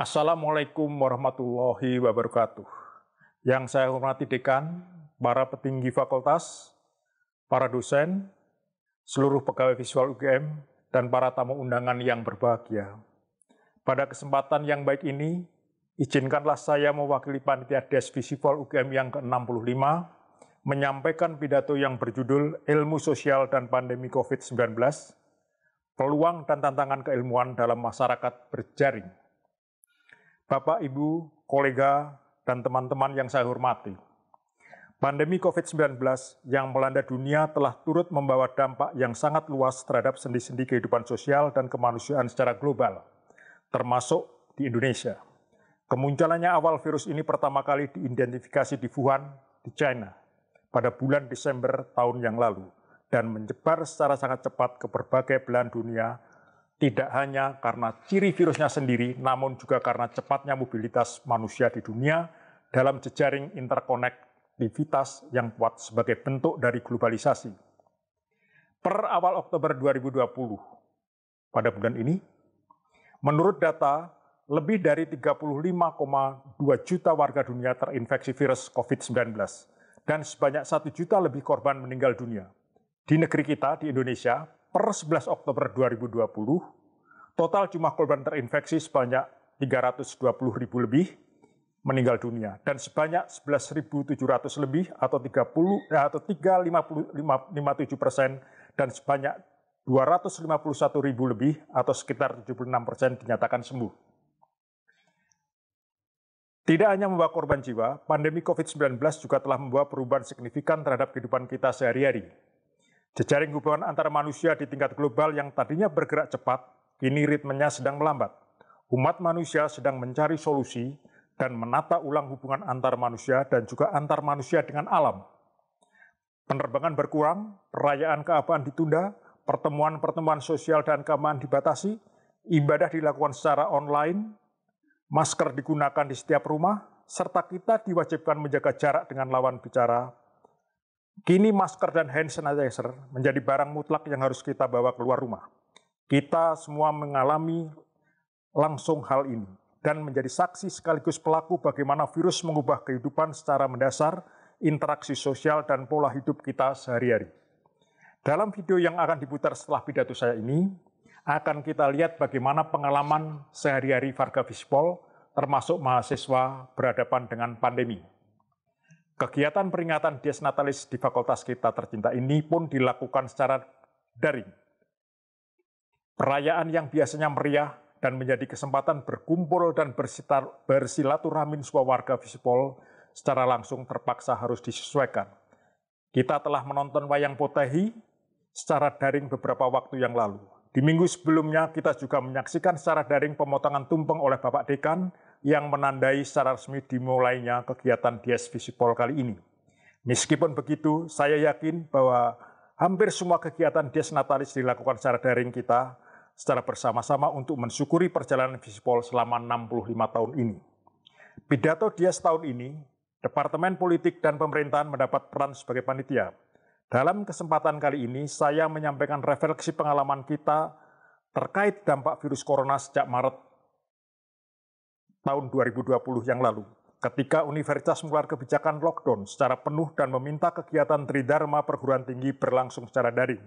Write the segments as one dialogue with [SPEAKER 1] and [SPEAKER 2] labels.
[SPEAKER 1] Assalamualaikum warahmatullahi wabarakatuh. Yang saya hormati dekan, para petinggi fakultas, para dosen, seluruh pegawai visual UGM, dan para tamu undangan yang berbahagia. Pada kesempatan yang baik ini, izinkanlah saya mewakili panitia Des Visual UGM yang ke-65 menyampaikan pidato yang berjudul Ilmu Sosial dan Pandemi COVID-19, Peluang dan Tantangan Keilmuan dalam Masyarakat Berjaring Bapak, Ibu, kolega, dan teman-teman yang saya hormati. Pandemi COVID-19 yang melanda dunia telah turut membawa dampak yang sangat luas terhadap sendi-sendi kehidupan sosial dan kemanusiaan secara global, termasuk di Indonesia. Kemunculannya awal virus ini pertama kali diidentifikasi di Wuhan, di China, pada bulan Desember tahun yang lalu, dan menyebar secara sangat cepat ke berbagai belahan dunia tidak hanya karena ciri virusnya sendiri, namun juga karena cepatnya mobilitas manusia di dunia dalam jejaring interkonektivitas yang kuat sebagai bentuk dari globalisasi. Per awal Oktober 2020, pada bulan ini, menurut data, lebih dari 35,2 juta warga dunia terinfeksi virus COVID-19 dan sebanyak 1 juta lebih korban meninggal dunia. Di negeri kita, di Indonesia, per 11 Oktober 2020, total jumlah korban terinfeksi sebanyak 320 ribu lebih meninggal dunia dan sebanyak 11.700 lebih atau 30 eh, atau 3,57 persen dan sebanyak 251 ribu lebih atau sekitar 76 persen dinyatakan sembuh. Tidak hanya membawa korban jiwa, pandemi COVID-19 juga telah membawa perubahan signifikan terhadap kehidupan kita sehari-hari. Jejaring hubungan antar manusia di tingkat global yang tadinya bergerak cepat, kini ritmenya sedang melambat. Umat manusia sedang mencari solusi dan menata ulang hubungan antar manusia dan juga antar manusia dengan alam. Penerbangan berkurang, perayaan keabaan ditunda, pertemuan-pertemuan sosial dan keamanan dibatasi, ibadah dilakukan secara online, masker digunakan di setiap rumah, serta kita diwajibkan menjaga jarak dengan lawan bicara Kini masker dan hand sanitizer menjadi barang mutlak yang harus kita bawa keluar rumah. Kita semua mengalami langsung hal ini dan menjadi saksi sekaligus pelaku bagaimana virus mengubah kehidupan secara mendasar, interaksi sosial, dan pola hidup kita sehari-hari. Dalam video yang akan diputar setelah pidato saya ini, akan kita lihat bagaimana pengalaman sehari-hari Varga Vispol, termasuk mahasiswa berhadapan dengan pandemi. Kegiatan peringatan Dies Natalis di Fakultas kita tercinta ini pun dilakukan secara daring. Perayaan yang biasanya meriah dan menjadi kesempatan berkumpul dan bersitar, bersilaturahmi semua warga Visipol secara langsung terpaksa harus disesuaikan. Kita telah menonton wayang potehi secara daring beberapa waktu yang lalu. Di minggu sebelumnya kita juga menyaksikan secara daring pemotongan tumpeng oleh Bapak Dekan yang menandai secara resmi dimulainya kegiatan Dias Visipol kali ini. Meskipun begitu, saya yakin bahwa hampir semua kegiatan Dias Natalis dilakukan secara daring kita secara bersama-sama untuk mensyukuri perjalanan Visipol selama 65 tahun ini. Pidato Dias tahun ini, Departemen Politik dan Pemerintahan mendapat peran sebagai panitia. Dalam kesempatan kali ini, saya menyampaikan refleksi pengalaman kita terkait dampak virus corona sejak Maret tahun 2020 yang lalu, ketika universitas mengeluarkan kebijakan lockdown secara penuh dan meminta kegiatan tridharma perguruan tinggi berlangsung secara daring.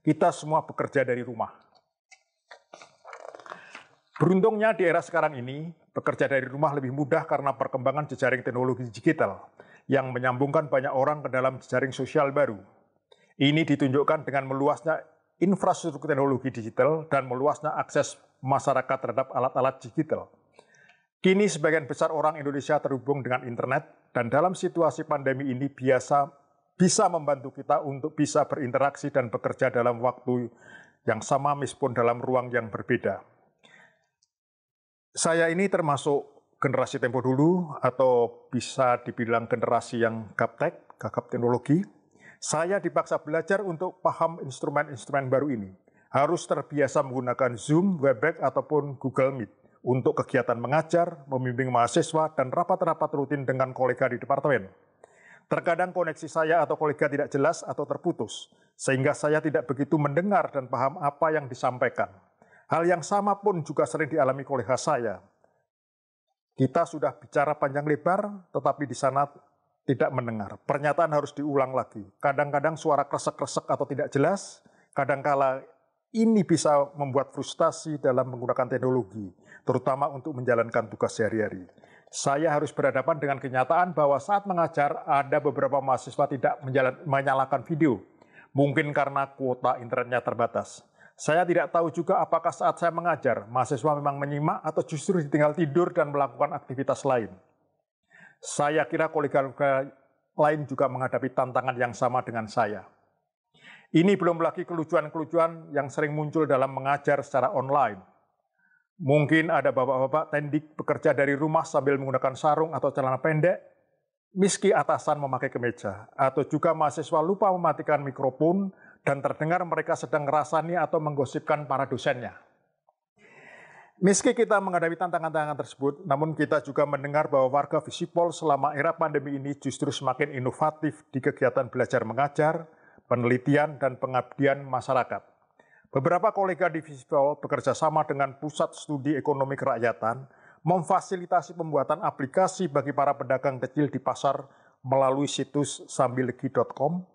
[SPEAKER 1] Kita semua bekerja dari rumah. Beruntungnya di era sekarang ini, bekerja dari rumah lebih mudah karena perkembangan jejaring teknologi digital yang menyambungkan banyak orang ke dalam jejaring sosial baru. Ini ditunjukkan dengan meluasnya infrastruktur teknologi digital dan meluasnya akses masyarakat terhadap alat-alat digital Kini sebagian besar orang Indonesia terhubung dengan internet dan dalam situasi pandemi ini biasa bisa membantu kita untuk bisa berinteraksi dan bekerja dalam waktu yang sama meskipun dalam ruang yang berbeda. Saya ini termasuk generasi tempo dulu atau bisa dibilang generasi yang gaptek, gagap teknologi. Saya dipaksa belajar untuk paham instrumen-instrumen baru ini. Harus terbiasa menggunakan Zoom, Webex, ataupun Google Meet untuk kegiatan mengajar, membimbing mahasiswa, dan rapat-rapat rutin dengan kolega di departemen. Terkadang koneksi saya atau kolega tidak jelas atau terputus, sehingga saya tidak begitu mendengar dan paham apa yang disampaikan. Hal yang sama pun juga sering dialami kolega saya. Kita sudah bicara panjang lebar, tetapi di sana tidak mendengar. Pernyataan harus diulang lagi. Kadang-kadang suara kresek-kresek atau tidak jelas, kadangkala ini bisa membuat frustasi dalam menggunakan teknologi terutama untuk menjalankan tugas sehari-hari. Saya harus berhadapan dengan kenyataan bahwa saat mengajar ada beberapa mahasiswa tidak menjalan, menyalakan video, mungkin karena kuota internetnya terbatas. Saya tidak tahu juga apakah saat saya mengajar, mahasiswa memang menyimak atau justru ditinggal tidur dan melakukan aktivitas lain. Saya kira kolega-kolega lain juga menghadapi tantangan yang sama dengan saya. Ini belum lagi kelucuan-kelucuan yang sering muncul dalam mengajar secara online Mungkin ada bapak-bapak tendik bekerja dari rumah sambil menggunakan sarung atau celana pendek, miski atasan memakai kemeja, atau juga mahasiswa lupa mematikan mikrofon dan terdengar mereka sedang ngerasani atau menggosipkan para dosennya. Meski kita menghadapi tantangan-tantangan tersebut, namun kita juga mendengar bahwa warga Visipol selama era pandemi ini justru semakin inovatif di kegiatan belajar mengajar, penelitian, dan pengabdian masyarakat. Beberapa kolega di Visual bekerja sama dengan Pusat Studi Ekonomi Kerakyatan memfasilitasi pembuatan aplikasi bagi para pedagang kecil di pasar melalui situs sambilegi.com.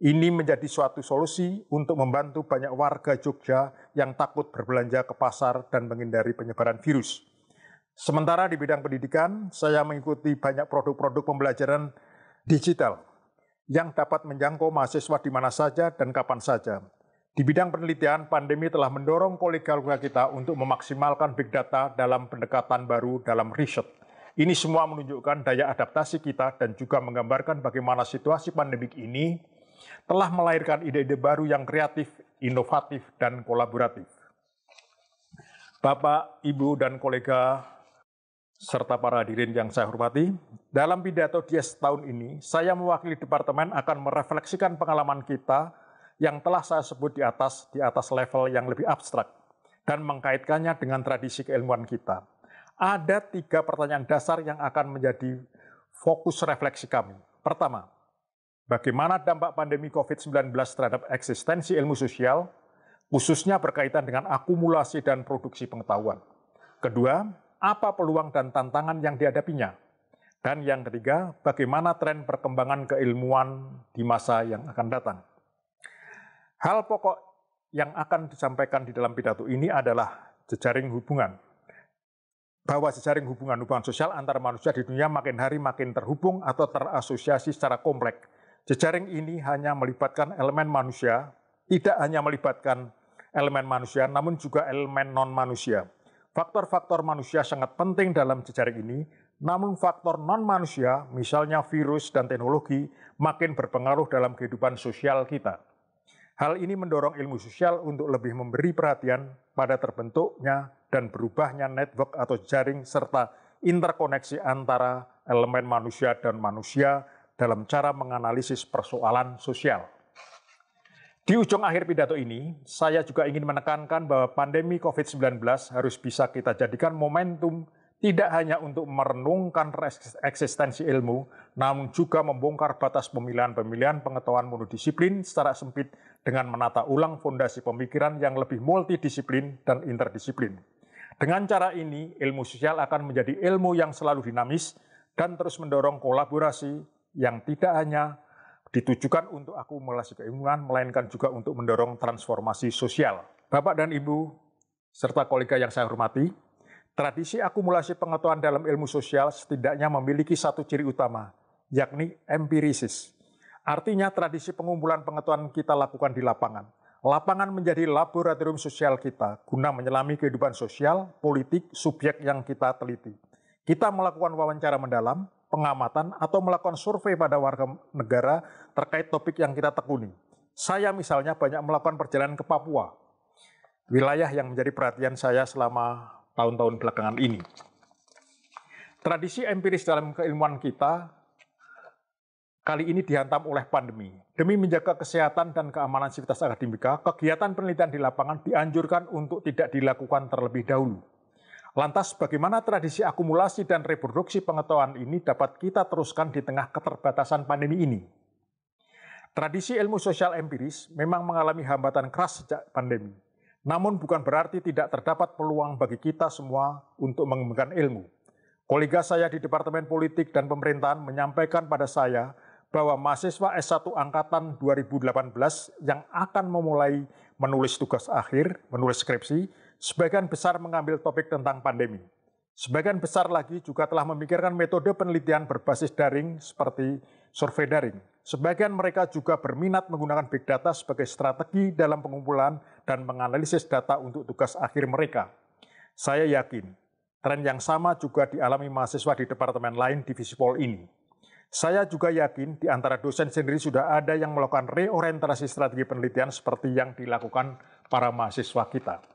[SPEAKER 1] Ini menjadi suatu solusi untuk membantu banyak warga Jogja yang takut berbelanja ke pasar dan menghindari penyebaran virus. Sementara di bidang pendidikan, saya mengikuti banyak produk-produk pembelajaran digital yang dapat menjangkau mahasiswa di mana saja dan kapan saja di bidang penelitian, pandemi telah mendorong kolega-kolega kita untuk memaksimalkan big data dalam pendekatan baru dalam riset. Ini semua menunjukkan daya adaptasi kita dan juga menggambarkan bagaimana situasi pandemik ini telah melahirkan ide-ide baru yang kreatif, inovatif, dan kolaboratif. Bapak, Ibu, dan kolega serta para hadirin yang saya hormati. Dalam pidato dia tahun ini, saya mewakili departemen akan merefleksikan pengalaman kita yang telah saya sebut di atas, di atas level yang lebih abstrak, dan mengkaitkannya dengan tradisi keilmuan kita. Ada tiga pertanyaan dasar yang akan menjadi fokus refleksi kami. Pertama, bagaimana dampak pandemi COVID-19 terhadap eksistensi ilmu sosial, khususnya berkaitan dengan akumulasi dan produksi pengetahuan. Kedua, apa peluang dan tantangan yang dihadapinya? Dan yang ketiga, bagaimana tren perkembangan keilmuan di masa yang akan datang? Hal pokok yang akan disampaikan di dalam pidato ini adalah jejaring hubungan. Bahwa jejaring hubungan-hubungan sosial antara manusia di dunia makin hari makin terhubung atau terasosiasi secara kompleks. Jejaring ini hanya melibatkan elemen manusia, tidak hanya melibatkan elemen manusia, namun juga elemen non-manusia. Faktor-faktor manusia sangat penting dalam jejaring ini, namun faktor non-manusia, misalnya virus dan teknologi, makin berpengaruh dalam kehidupan sosial kita. Hal ini mendorong ilmu sosial untuk lebih memberi perhatian pada terbentuknya dan berubahnya network atau jaring serta interkoneksi antara elemen manusia dan manusia dalam cara menganalisis persoalan sosial. Di ujung akhir pidato ini, saya juga ingin menekankan bahwa pandemi COVID-19 harus bisa kita jadikan momentum tidak hanya untuk merenungkan eksistensi ilmu, namun juga membongkar batas pemilihan-pemilihan pengetahuan monodisiplin secara sempit dengan menata ulang fondasi pemikiran yang lebih multidisiplin dan interdisiplin. Dengan cara ini, ilmu sosial akan menjadi ilmu yang selalu dinamis dan terus mendorong kolaborasi yang tidak hanya ditujukan untuk akumulasi keilmuan, melainkan juga untuk mendorong transformasi sosial. Bapak dan Ibu, serta kolega yang saya hormati, Tradisi akumulasi pengetahuan dalam ilmu sosial setidaknya memiliki satu ciri utama, yakni empirisis. Artinya tradisi pengumpulan pengetahuan kita lakukan di lapangan. Lapangan menjadi laboratorium sosial kita guna menyelami kehidupan sosial, politik, subjek yang kita teliti. Kita melakukan wawancara mendalam, pengamatan, atau melakukan survei pada warga negara terkait topik yang kita tekuni. Saya misalnya banyak melakukan perjalanan ke Papua, wilayah yang menjadi perhatian saya selama tahun-tahun belakangan ini. Tradisi empiris dalam keilmuan kita kali ini dihantam oleh pandemi. Demi menjaga kesehatan dan keamanan sivitas akademika, kegiatan penelitian di lapangan dianjurkan untuk tidak dilakukan terlebih dahulu. Lantas bagaimana tradisi akumulasi dan reproduksi pengetahuan ini dapat kita teruskan di tengah keterbatasan pandemi ini? Tradisi ilmu sosial empiris memang mengalami hambatan keras sejak pandemi. Namun bukan berarti tidak terdapat peluang bagi kita semua untuk mengembangkan ilmu. Kolega saya di Departemen Politik dan Pemerintahan menyampaikan pada saya bahwa mahasiswa S1 Angkatan 2018 yang akan memulai menulis tugas akhir, menulis skripsi, sebagian besar mengambil topik tentang pandemi. Sebagian besar lagi juga telah memikirkan metode penelitian berbasis daring seperti survei daring. Sebagian mereka juga berminat menggunakan big data sebagai strategi dalam pengumpulan dan menganalisis data untuk tugas akhir mereka. Saya yakin tren yang sama juga dialami mahasiswa di departemen lain di Visipol ini. Saya juga yakin di antara dosen sendiri sudah ada yang melakukan reorientasi strategi penelitian seperti yang dilakukan para mahasiswa kita.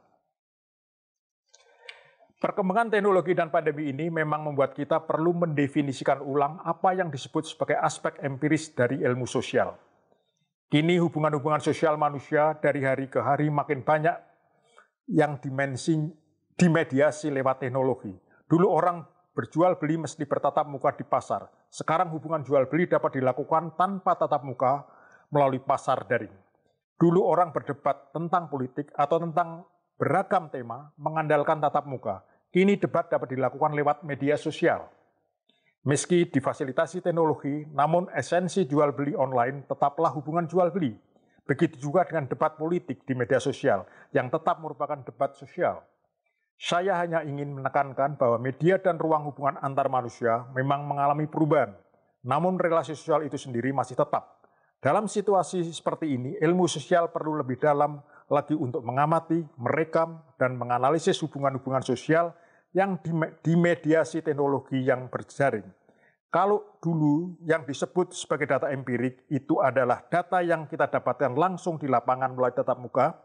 [SPEAKER 1] Perkembangan teknologi dan pandemi ini memang membuat kita perlu mendefinisikan ulang apa yang disebut sebagai aspek empiris dari ilmu sosial. Kini hubungan-hubungan sosial manusia dari hari ke hari makin banyak yang dimensi dimediasi lewat teknologi. Dulu orang berjual beli mesti bertatap muka di pasar. Sekarang hubungan jual beli dapat dilakukan tanpa tatap muka melalui pasar daring. Dulu orang berdebat tentang politik atau tentang beragam tema mengandalkan tatap muka. Kini debat dapat dilakukan lewat media sosial. Meski difasilitasi teknologi, namun esensi jual beli online tetaplah hubungan jual beli. Begitu juga dengan debat politik di media sosial yang tetap merupakan debat sosial. Saya hanya ingin menekankan bahwa media dan ruang hubungan antar manusia memang mengalami perubahan, namun relasi sosial itu sendiri masih tetap. Dalam situasi seperti ini, ilmu sosial perlu lebih dalam lagi untuk mengamati, merekam, dan menganalisis hubungan-hubungan sosial yang dimediasi teknologi yang berjaring. Kalau dulu yang disebut sebagai data empirik itu adalah data yang kita dapatkan langsung di lapangan melalui tatap muka,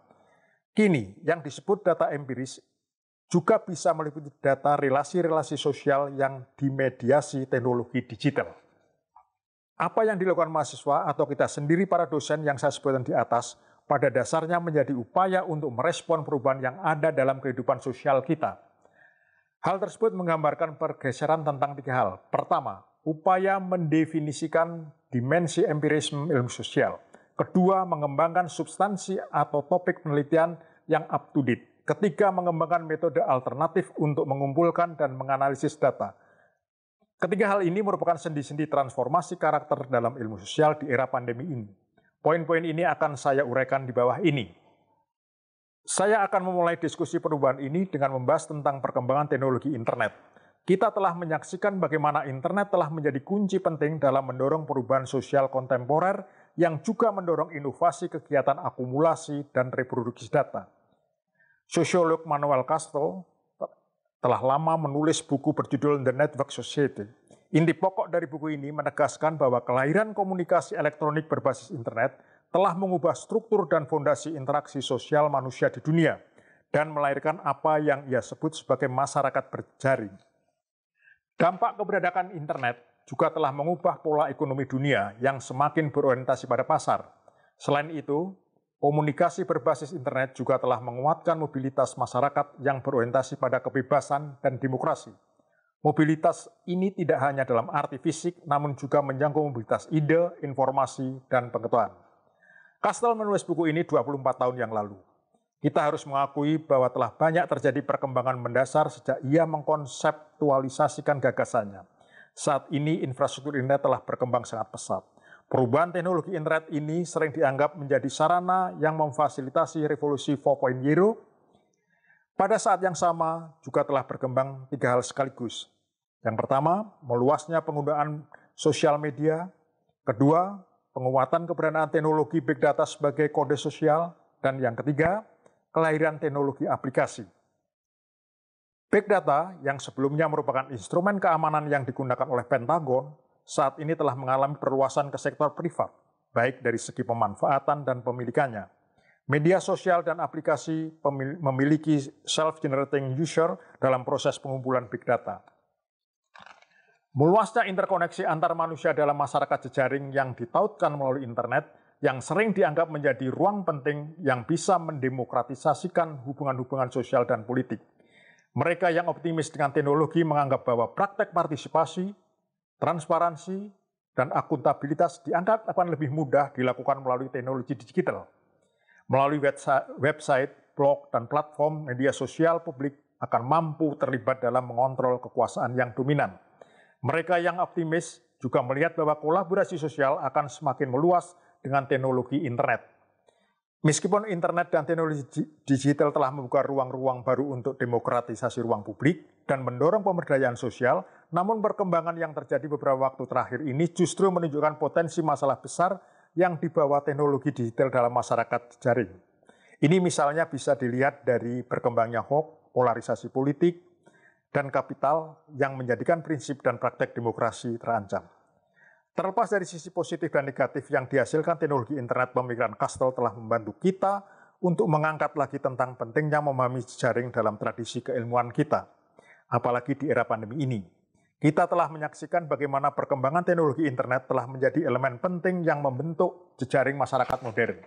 [SPEAKER 1] kini yang disebut data empiris juga bisa meliputi data relasi-relasi sosial yang dimediasi teknologi digital. Apa yang dilakukan mahasiswa atau kita sendiri para dosen yang saya sebutkan di atas pada dasarnya menjadi upaya untuk merespon perubahan yang ada dalam kehidupan sosial kita. Hal tersebut menggambarkan pergeseran tentang tiga hal. Pertama, upaya mendefinisikan dimensi empirisme ilmu sosial. Kedua, mengembangkan substansi atau topik penelitian yang up to date. Ketiga, mengembangkan metode alternatif untuk mengumpulkan dan menganalisis data. Ketiga hal ini merupakan sendi-sendi transformasi karakter dalam ilmu sosial di era pandemi ini. Poin-poin ini akan saya uraikan di bawah ini. Saya akan memulai diskusi perubahan ini dengan membahas tentang perkembangan teknologi internet. Kita telah menyaksikan bagaimana internet telah menjadi kunci penting dalam mendorong perubahan sosial kontemporer yang juga mendorong inovasi kegiatan akumulasi dan reproduksi data. Sosiolog Manuel Castro telah lama menulis buku berjudul The Network Society Inti pokok dari buku ini menegaskan bahwa kelahiran komunikasi elektronik berbasis internet telah mengubah struktur dan fondasi interaksi sosial manusia di dunia dan melahirkan apa yang ia sebut sebagai masyarakat berjaring. Dampak keberadaan internet juga telah mengubah pola ekonomi dunia yang semakin berorientasi pada pasar. Selain itu, komunikasi berbasis internet juga telah menguatkan mobilitas masyarakat yang berorientasi pada kebebasan dan demokrasi. Mobilitas ini tidak hanya dalam arti fisik, namun juga menjangkau mobilitas ide, informasi, dan pengetahuan. Kastel menulis buku ini 24 tahun yang lalu. Kita harus mengakui bahwa telah banyak terjadi perkembangan mendasar sejak ia mengkonseptualisasikan gagasannya. Saat ini infrastruktur internet telah berkembang sangat pesat. Perubahan teknologi internet ini sering dianggap menjadi sarana yang memfasilitasi revolusi 4.0. Pada saat yang sama juga telah berkembang tiga hal sekaligus, yang pertama, meluasnya penggunaan sosial media. Kedua, penguatan keberadaan teknologi big data sebagai kode sosial. Dan yang ketiga, kelahiran teknologi aplikasi. Big data yang sebelumnya merupakan instrumen keamanan yang digunakan oleh Pentagon, saat ini telah mengalami perluasan ke sektor privat, baik dari segi pemanfaatan dan pemilikannya. Media sosial dan aplikasi memiliki self-generating user dalam proses pengumpulan big data. Meluasnya interkoneksi antar manusia dalam masyarakat jejaring yang ditautkan melalui internet yang sering dianggap menjadi ruang penting yang bisa mendemokratisasikan hubungan-hubungan sosial dan politik. Mereka yang optimis dengan teknologi menganggap bahwa praktek partisipasi, transparansi, dan akuntabilitas dianggap akan lebih mudah dilakukan melalui teknologi digital. Melalui website, blog, dan platform media sosial publik akan mampu terlibat dalam mengontrol kekuasaan yang dominan mereka yang optimis juga melihat bahwa kolaborasi sosial akan semakin meluas dengan teknologi internet. Meskipun internet dan teknologi digital telah membuka ruang-ruang baru untuk demokratisasi ruang publik dan mendorong pemberdayaan sosial, namun perkembangan yang terjadi beberapa waktu terakhir ini justru menunjukkan potensi masalah besar yang dibawa teknologi digital dalam masyarakat jaring. Ini misalnya bisa dilihat dari berkembangnya hoax, polarisasi politik, dan kapital yang menjadikan prinsip dan praktek demokrasi terancam. Terlepas dari sisi positif dan negatif yang dihasilkan teknologi internet, pemikiran Kastel telah membantu kita untuk mengangkat lagi tentang pentingnya memahami jaring dalam tradisi keilmuan kita, apalagi di era pandemi ini. Kita telah menyaksikan bagaimana perkembangan teknologi internet telah menjadi elemen penting yang membentuk jejaring masyarakat modern.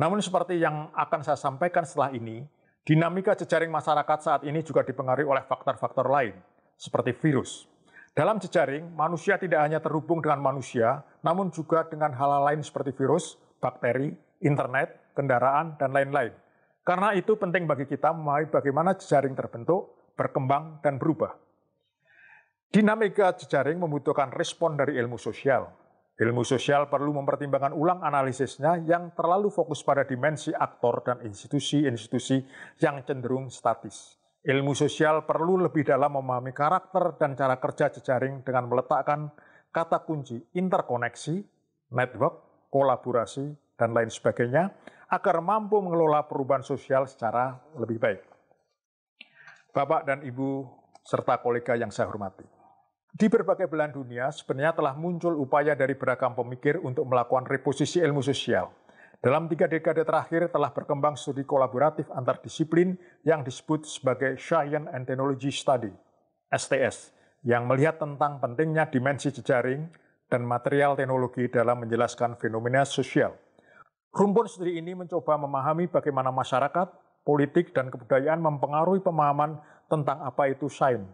[SPEAKER 1] Namun seperti yang akan saya sampaikan setelah ini, Dinamika jejaring masyarakat saat ini juga dipengaruhi oleh faktor-faktor lain, seperti virus. Dalam jejaring, manusia tidak hanya terhubung dengan manusia, namun juga dengan hal-hal lain seperti virus, bakteri, internet, kendaraan, dan lain-lain. Karena itu penting bagi kita memahami bagaimana jejaring terbentuk, berkembang, dan berubah. Dinamika jejaring membutuhkan respon dari ilmu sosial, Ilmu sosial perlu mempertimbangkan ulang analisisnya yang terlalu fokus pada dimensi aktor dan institusi-institusi yang cenderung statis. Ilmu sosial perlu lebih dalam memahami karakter dan cara kerja jejaring dengan meletakkan kata kunci interkoneksi, network, kolaborasi, dan lain sebagainya agar mampu mengelola perubahan sosial secara lebih baik. Bapak dan Ibu serta kolega yang saya hormati. Di berbagai belahan dunia, sebenarnya telah muncul upaya dari beragam pemikir untuk melakukan reposisi ilmu sosial. Dalam tiga dekade terakhir telah berkembang studi kolaboratif antar disiplin yang disebut sebagai Science and Technology Study, STS, yang melihat tentang pentingnya dimensi jejaring dan material teknologi dalam menjelaskan fenomena sosial. Rumpun studi ini mencoba memahami bagaimana masyarakat, politik, dan kebudayaan mempengaruhi pemahaman tentang apa itu sains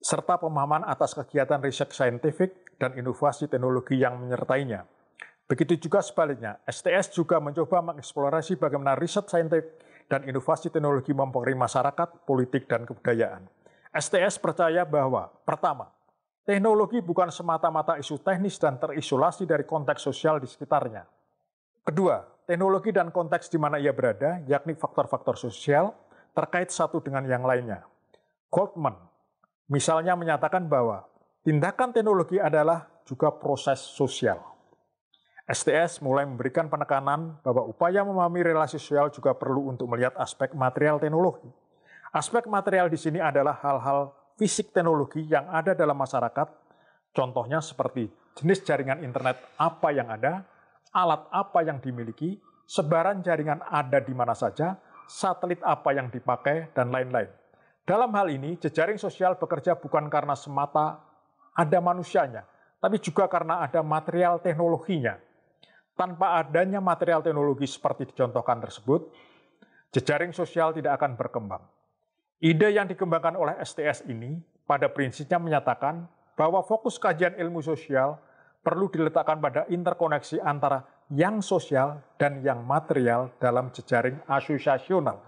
[SPEAKER 1] serta pemahaman atas kegiatan riset saintifik dan inovasi teknologi yang menyertainya. Begitu juga sebaliknya, STS juga mencoba mengeksplorasi bagaimana riset saintifik dan inovasi teknologi mempengaruhi masyarakat, politik, dan kebudayaan. STS percaya bahwa, pertama, teknologi bukan semata-mata isu teknis dan terisolasi dari konteks sosial di sekitarnya. Kedua, teknologi dan konteks di mana ia berada, yakni faktor-faktor sosial, terkait satu dengan yang lainnya. Goldman Misalnya menyatakan bahwa tindakan teknologi adalah juga proses sosial. STS mulai memberikan penekanan bahwa upaya memahami relasi sosial juga perlu untuk melihat aspek material teknologi. Aspek material di sini adalah hal-hal fisik teknologi yang ada dalam masyarakat, contohnya seperti jenis jaringan internet apa yang ada, alat apa yang dimiliki, sebaran jaringan ada di mana saja, satelit apa yang dipakai, dan lain-lain. Dalam hal ini, jejaring sosial bekerja bukan karena semata ada manusianya, tapi juga karena ada material teknologinya. Tanpa adanya material teknologi seperti dicontohkan tersebut, jejaring sosial tidak akan berkembang. Ide yang dikembangkan oleh STS ini pada prinsipnya menyatakan bahwa fokus kajian ilmu sosial perlu diletakkan pada interkoneksi antara yang sosial dan yang material dalam jejaring asosiasional.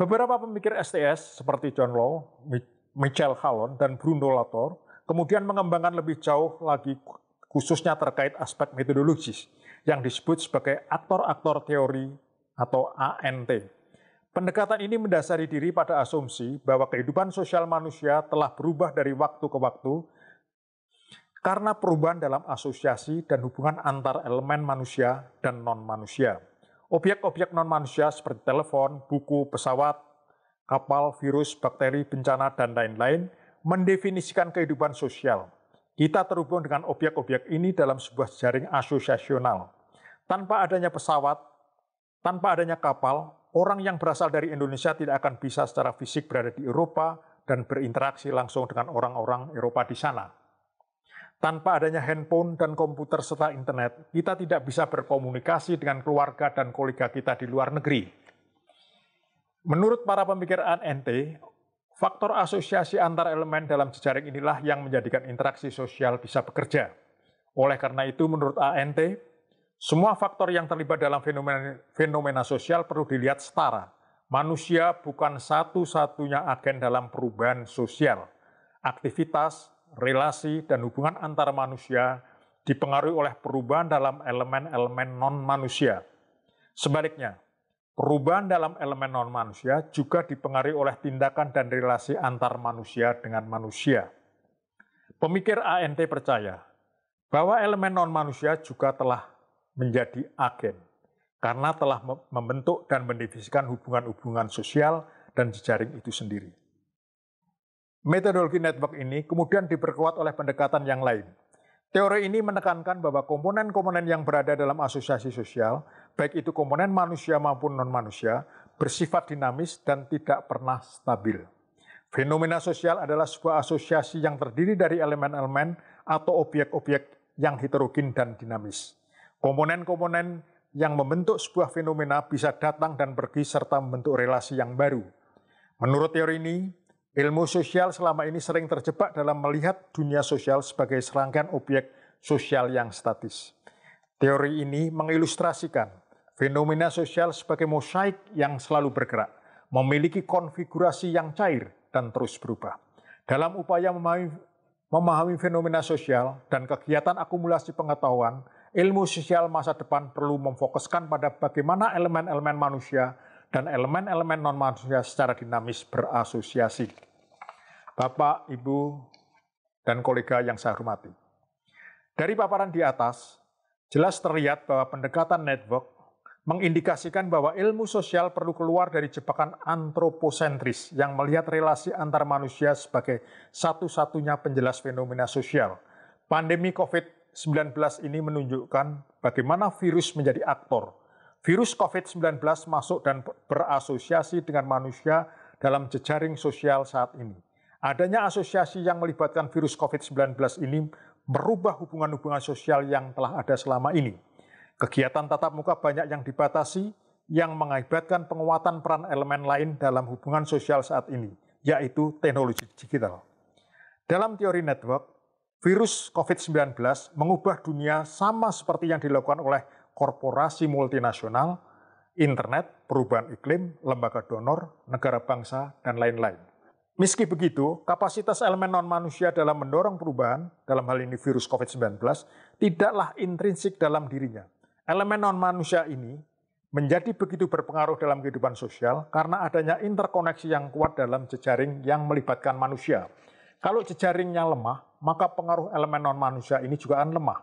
[SPEAKER 1] Beberapa pemikir STS seperti John Law, Michel Hallon, dan Bruno Latour kemudian mengembangkan lebih jauh lagi khususnya terkait aspek metodologis yang disebut sebagai aktor-aktor teori atau ANT. Pendekatan ini mendasari diri pada asumsi bahwa kehidupan sosial manusia telah berubah dari waktu ke waktu karena perubahan dalam asosiasi dan hubungan antar elemen manusia dan non-manusia. Obyek-obyek non-manusia seperti telepon, buku, pesawat, kapal, virus, bakteri, bencana, dan lain-lain mendefinisikan kehidupan sosial. Kita terhubung dengan obyek-obyek ini dalam sebuah jaring asosiasional. Tanpa adanya pesawat, tanpa adanya kapal, orang yang berasal dari Indonesia tidak akan bisa secara fisik berada di Eropa dan berinteraksi langsung dengan orang-orang Eropa di sana. Tanpa adanya handphone dan komputer serta internet, kita tidak bisa berkomunikasi dengan keluarga dan kolega kita di luar negeri. Menurut para pemikir ANT, faktor asosiasi antar elemen dalam jejaring inilah yang menjadikan interaksi sosial bisa bekerja. Oleh karena itu, menurut ANT, semua faktor yang terlibat dalam fenomena, fenomena sosial perlu dilihat setara. Manusia bukan satu-satunya agen dalam perubahan sosial. Aktivitas, relasi, dan hubungan antar manusia dipengaruhi oleh perubahan dalam elemen-elemen non-manusia. Sebaliknya, perubahan dalam elemen non-manusia juga dipengaruhi oleh tindakan dan relasi antar manusia dengan manusia. Pemikir ANT percaya bahwa elemen non-manusia juga telah menjadi agen karena telah membentuk dan mendefinisikan hubungan-hubungan sosial dan jejaring itu sendiri. Metodologi network ini kemudian diperkuat oleh pendekatan yang lain. Teori ini menekankan bahwa komponen-komponen yang berada dalam asosiasi sosial, baik itu komponen manusia maupun non-manusia, bersifat dinamis dan tidak pernah stabil. Fenomena sosial adalah sebuah asosiasi yang terdiri dari elemen-elemen atau obyek-obyek yang heterogen dan dinamis. Komponen-komponen yang membentuk sebuah fenomena bisa datang dan pergi serta membentuk relasi yang baru. Menurut teori ini, Ilmu sosial selama ini sering terjebak dalam melihat dunia sosial sebagai serangkaian objek sosial yang statis. Teori ini mengilustrasikan fenomena sosial sebagai mosaik yang selalu bergerak, memiliki konfigurasi yang cair dan terus berubah. Dalam upaya memahami, memahami fenomena sosial dan kegiatan akumulasi pengetahuan, ilmu sosial masa depan perlu memfokuskan pada bagaimana elemen-elemen manusia dan elemen-elemen non manusia secara dinamis berasosiasi. Bapak, Ibu, dan kolega yang saya hormati. Dari paparan di atas, jelas terlihat bahwa pendekatan network mengindikasikan bahwa ilmu sosial perlu keluar dari jebakan antroposentris yang melihat relasi antar manusia sebagai satu-satunya penjelas fenomena sosial. Pandemi COVID-19 ini menunjukkan bagaimana virus menjadi aktor virus COVID-19 masuk dan berasosiasi dengan manusia dalam jejaring sosial saat ini. Adanya asosiasi yang melibatkan virus COVID-19 ini merubah hubungan-hubungan sosial yang telah ada selama ini. Kegiatan tatap muka banyak yang dibatasi, yang mengakibatkan penguatan peran elemen lain dalam hubungan sosial saat ini, yaitu teknologi digital. Dalam teori network, virus COVID-19 mengubah dunia sama seperti yang dilakukan oleh korporasi multinasional, internet, perubahan iklim, lembaga donor, negara bangsa, dan lain-lain. Meski begitu, kapasitas elemen non-manusia dalam mendorong perubahan, dalam hal ini virus COVID-19, tidaklah intrinsik dalam dirinya. Elemen non-manusia ini menjadi begitu berpengaruh dalam kehidupan sosial karena adanya interkoneksi yang kuat dalam jejaring yang melibatkan manusia. Kalau jejaringnya lemah, maka pengaruh elemen non-manusia ini juga akan lemah.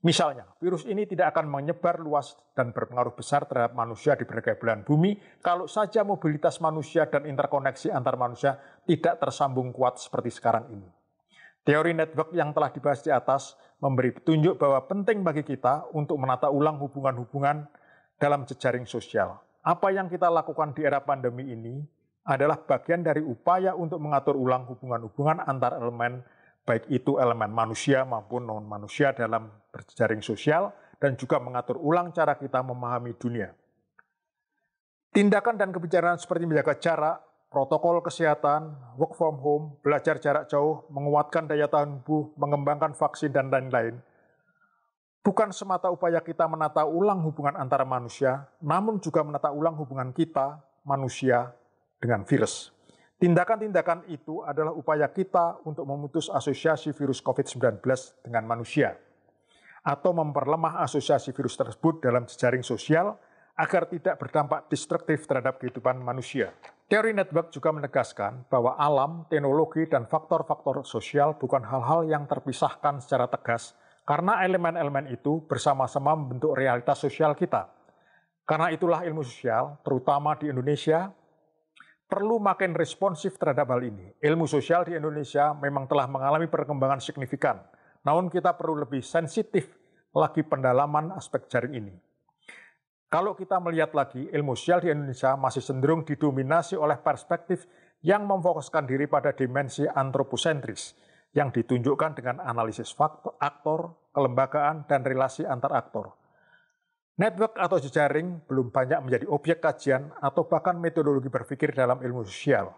[SPEAKER 1] Misalnya, virus ini tidak akan menyebar luas dan berpengaruh besar terhadap manusia di berbagai belahan bumi kalau saja mobilitas manusia dan interkoneksi antar manusia tidak tersambung kuat seperti sekarang ini. Teori network yang telah dibahas di atas memberi petunjuk bahwa penting bagi kita untuk menata ulang hubungan-hubungan dalam jejaring sosial. Apa yang kita lakukan di era pandemi ini adalah bagian dari upaya untuk mengatur ulang hubungan-hubungan antar elemen baik itu elemen manusia maupun non-manusia dalam berjaring sosial, dan juga mengatur ulang cara kita memahami dunia. Tindakan dan kebijakan seperti menjaga jarak, protokol kesehatan, work from home, belajar jarak jauh, menguatkan daya tahan tubuh, mengembangkan vaksin, dan lain-lain. Bukan semata upaya kita menata ulang hubungan antara manusia, namun juga menata ulang hubungan kita, manusia, dengan virus. Tindakan-tindakan itu adalah upaya kita untuk memutus asosiasi virus COVID-19 dengan manusia, atau memperlemah asosiasi virus tersebut dalam jejaring sosial agar tidak berdampak destruktif terhadap kehidupan manusia. Teori network juga menegaskan bahwa alam, teknologi, dan faktor-faktor sosial bukan hal-hal yang terpisahkan secara tegas karena elemen-elemen itu bersama-sama membentuk realitas sosial kita. Karena itulah ilmu sosial, terutama di Indonesia, perlu makin responsif terhadap hal ini. Ilmu sosial di Indonesia memang telah mengalami perkembangan signifikan, namun kita perlu lebih sensitif lagi pendalaman aspek jaring ini. Kalau kita melihat lagi, ilmu sosial di Indonesia masih cenderung didominasi oleh perspektif yang memfokuskan diri pada dimensi antroposentris, yang ditunjukkan dengan analisis faktor, aktor, kelembagaan, dan relasi antar aktor. Network atau jejaring belum banyak menjadi objek kajian atau bahkan metodologi berpikir dalam ilmu sosial.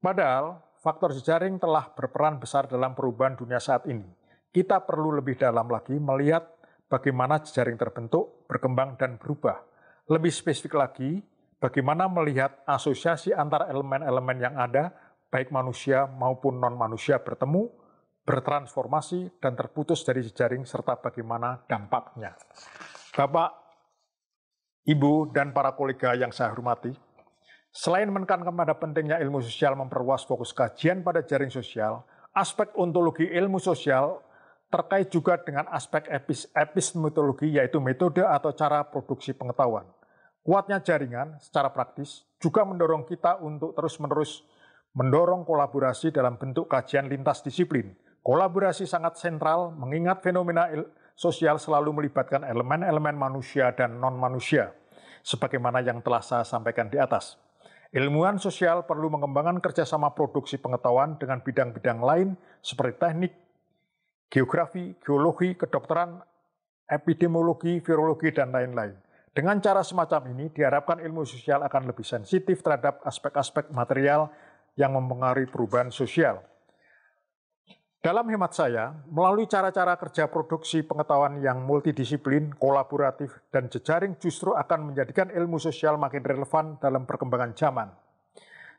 [SPEAKER 1] Padahal, faktor jejaring telah berperan besar dalam perubahan dunia saat ini. Kita perlu lebih dalam lagi melihat bagaimana jejaring terbentuk, berkembang, dan berubah. Lebih spesifik lagi, bagaimana melihat asosiasi antara elemen-elemen yang ada, baik manusia maupun non-manusia bertemu, bertransformasi, dan terputus dari jejaring, serta bagaimana dampaknya. Bapak Ibu dan para kolega yang saya hormati, selain menekankan kepada pentingnya ilmu sosial memperluas fokus kajian pada jaring sosial, aspek ontologi ilmu sosial terkait juga dengan aspek epistemologi yaitu metode atau cara produksi pengetahuan. Kuatnya jaringan secara praktis juga mendorong kita untuk terus-menerus mendorong kolaborasi dalam bentuk kajian lintas disiplin. Kolaborasi sangat sentral mengingat fenomena ilmu sosial selalu melibatkan elemen-elemen manusia dan non-manusia, sebagaimana yang telah saya sampaikan di atas. Ilmuwan sosial perlu mengembangkan kerjasama produksi pengetahuan dengan bidang-bidang lain seperti teknik, geografi, geologi, kedokteran, epidemiologi, virologi, dan lain-lain. Dengan cara semacam ini, diharapkan ilmu sosial akan lebih sensitif terhadap aspek-aspek material yang mempengaruhi perubahan sosial. Dalam hemat saya, melalui cara-cara kerja produksi pengetahuan yang multidisiplin, kolaboratif, dan jejaring justru akan menjadikan ilmu sosial makin relevan dalam perkembangan zaman.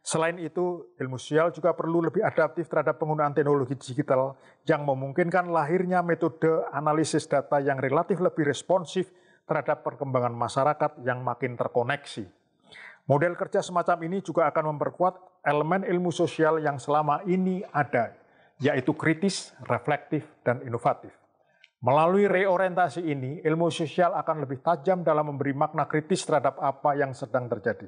[SPEAKER 1] Selain itu, ilmu sosial juga perlu lebih adaptif terhadap penggunaan teknologi digital yang memungkinkan lahirnya metode analisis data yang relatif lebih responsif terhadap perkembangan masyarakat yang makin terkoneksi. Model kerja semacam ini juga akan memperkuat elemen ilmu sosial yang selama ini ada yaitu kritis, reflektif, dan inovatif. Melalui reorientasi ini, ilmu sosial akan lebih tajam dalam memberi makna kritis terhadap apa yang sedang terjadi.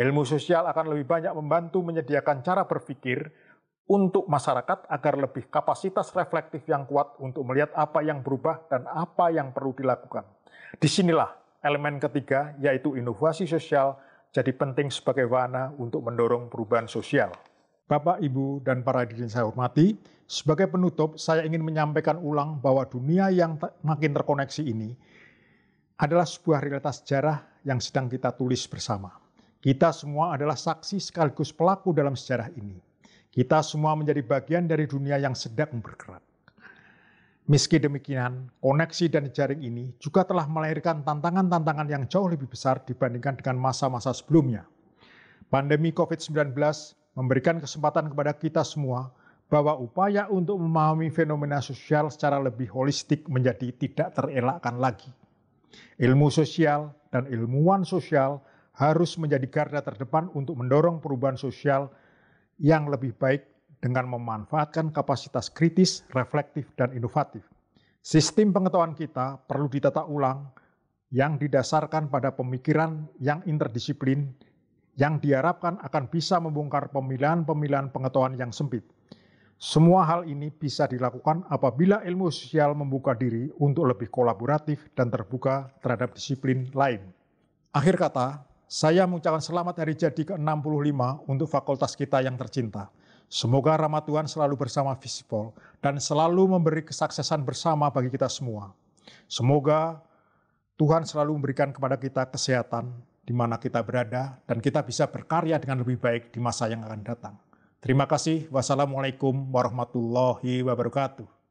[SPEAKER 1] Ilmu sosial akan lebih banyak membantu menyediakan cara berpikir untuk masyarakat agar lebih kapasitas reflektif yang kuat untuk melihat apa yang berubah dan apa yang perlu dilakukan. Disinilah elemen ketiga, yaitu inovasi sosial, jadi penting sebagai wahana untuk mendorong perubahan sosial. Bapak, Ibu, dan para hadirin saya hormati, sebagai penutup saya ingin menyampaikan ulang bahwa dunia yang makin terkoneksi ini adalah sebuah realitas sejarah yang sedang kita tulis bersama. Kita semua adalah saksi sekaligus pelaku dalam sejarah ini. Kita semua menjadi bagian dari dunia yang sedang bergerak. Meski demikian, koneksi dan jaring ini juga telah melahirkan tantangan-tantangan yang jauh lebih besar dibandingkan dengan masa-masa sebelumnya. Pandemi COVID-19 memberikan kesempatan kepada kita semua bahwa upaya untuk memahami fenomena sosial secara lebih holistik menjadi tidak terelakkan lagi. Ilmu sosial dan ilmuwan sosial harus menjadi garda terdepan untuk mendorong perubahan sosial yang lebih baik dengan memanfaatkan kapasitas kritis, reflektif, dan inovatif. Sistem pengetahuan kita perlu ditata ulang yang didasarkan pada pemikiran yang interdisiplin yang diharapkan akan bisa membongkar pemilihan-pemilihan pengetahuan yang sempit. Semua hal ini bisa dilakukan apabila ilmu sosial membuka diri untuk lebih kolaboratif dan terbuka terhadap disiplin lain. Akhir kata, saya mengucapkan selamat hari jadi ke-65 untuk fakultas kita yang tercinta. Semoga rahmat Tuhan selalu bersama Visipol dan selalu memberi kesuksesan bersama bagi kita semua. Semoga Tuhan selalu memberikan kepada kita kesehatan, di mana kita berada dan kita bisa berkarya dengan lebih baik di masa yang akan datang. Terima kasih. Wassalamualaikum warahmatullahi wabarakatuh.